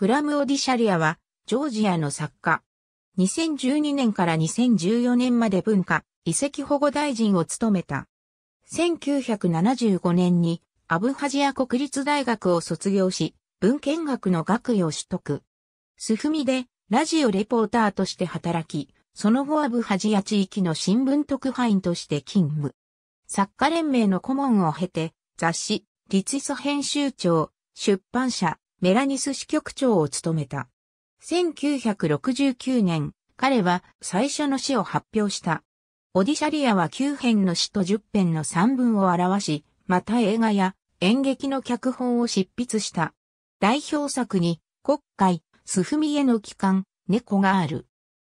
グラム・オディシャリアは、ジョージアの作家。2012年から2014年まで文化、遺跡保護大臣を務めた。1975年に、アブハジア国立大学を卒業し、文献学の学位を取得。スフミで、ラジオレポーターとして働き、その後アブハジア地域の新聞特派員として勤務。作家連盟の顧問を経て、雑誌、律ツ編集長、出版社、メラニス支局長を務めた。1969年、彼は最初の詩を発表した。オディシャリアは9編の詩と10編の3文を表し、また映画や演劇の脚本を執筆した。代表作に、国会、スフミエの帰還、猫がある。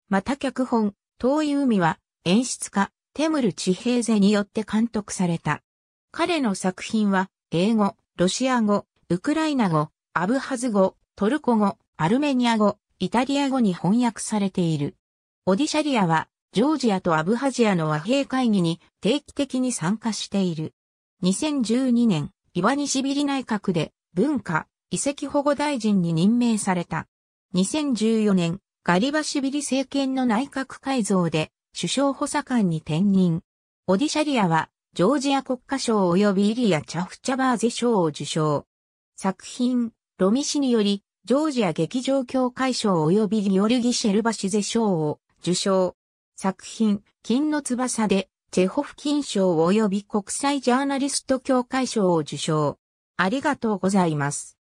また脚本、遠い海は演出家、テムル・チヘーゼによって監督された。彼の作品は、英語、ロシア語、ウクライナ語、アブハズ語、トルコ語、アルメニア語、イタリア語に翻訳されている。オディシャリアは、ジョージアとアブハジアの和平会議に定期的に参加している。2012年、イワニシビリ内閣で文化、遺跡保護大臣に任命された。2014年、ガリバシビリ政権の内閣改造で首相補佐官に転任。オディシャリアは、ジョージア国家賞及びイリア・チャフチャバーゼ賞を受賞。作品、ロミ氏により、ジョージア劇場協会賞及びギオルギ・シェルバシゼ賞を受賞。作品、金の翼で、チェホフ金賞及び国際ジャーナリスト協会賞を受賞。ありがとうございます。